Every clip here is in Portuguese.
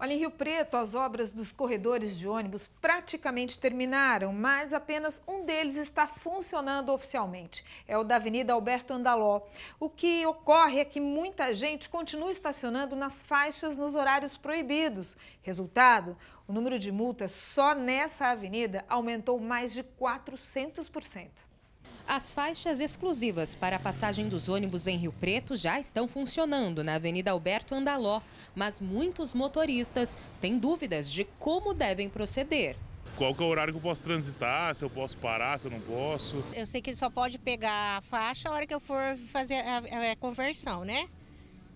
Olha, em Rio Preto, as obras dos corredores de ônibus praticamente terminaram, mas apenas um deles está funcionando oficialmente. É o da Avenida Alberto Andaló. O que ocorre é que muita gente continua estacionando nas faixas nos horários proibidos. Resultado, o número de multas só nessa avenida aumentou mais de 400%. As faixas exclusivas para a passagem dos ônibus em Rio Preto já estão funcionando na Avenida Alberto Andaló, mas muitos motoristas têm dúvidas de como devem proceder. Qual que é o horário que eu posso transitar, se eu posso parar, se eu não posso? Eu sei que ele só pode pegar a faixa a hora que eu for fazer a, a conversão, né?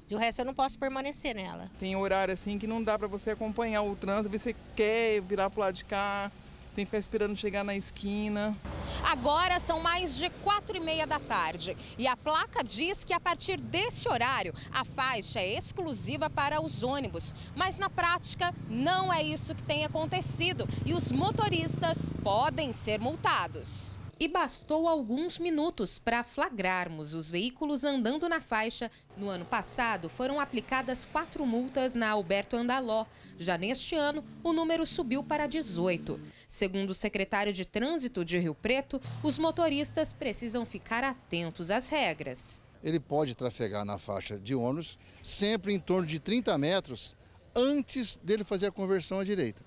De resto eu não posso permanecer nela. Tem horário assim que não dá para você acompanhar o trânsito, você quer virar para o lado de cá, tem que ficar esperando chegar na esquina. Agora são mais de quatro e meia da tarde e a placa diz que a partir desse horário a faixa é exclusiva para os ônibus. Mas na prática não é isso que tem acontecido e os motoristas podem ser multados. E bastou alguns minutos para flagrarmos os veículos andando na faixa. No ano passado, foram aplicadas quatro multas na Alberto Andaló. Já neste ano, o número subiu para 18. Segundo o secretário de Trânsito de Rio Preto, os motoristas precisam ficar atentos às regras. Ele pode trafegar na faixa de ônibus sempre em torno de 30 metros antes dele fazer a conversão à direita.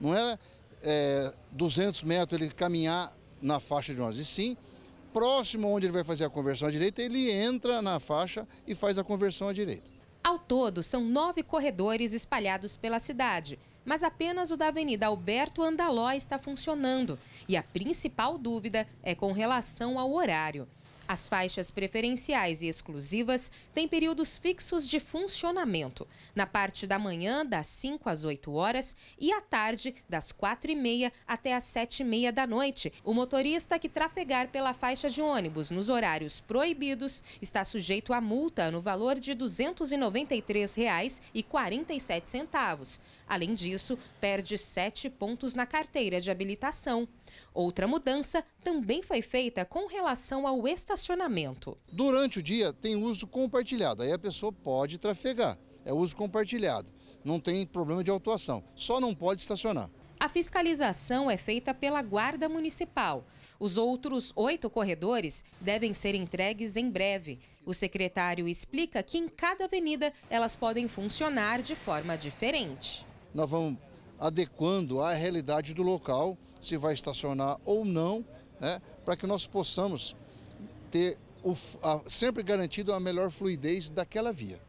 Não é, é 200 metros ele caminhar na faixa de 11. sim, próximo onde ele vai fazer a conversão à direita, ele entra na faixa e faz a conversão à direita. Ao todo, são nove corredores espalhados pela cidade, mas apenas o da Avenida Alberto Andaló está funcionando. E a principal dúvida é com relação ao horário. As faixas preferenciais e exclusivas têm períodos fixos de funcionamento, na parte da manhã, das 5 às 8 horas, e à tarde, das 4 e meia até às 7 e meia da noite. O motorista que trafegar pela faixa de ônibus nos horários proibidos está sujeito a multa no valor de R$ 293,47. Além disso, perde 7 pontos na carteira de habilitação. Outra mudança também foi feita com relação ao estacionamento. Durante o dia tem uso compartilhado, aí a pessoa pode trafegar, é uso compartilhado, não tem problema de autuação, só não pode estacionar. A fiscalização é feita pela Guarda Municipal. Os outros oito corredores devem ser entregues em breve. O secretário explica que em cada avenida elas podem funcionar de forma diferente. Nós vamos adequando à realidade do local se vai estacionar ou não, né, para que nós possamos ter o, a, sempre garantido a melhor fluidez daquela via.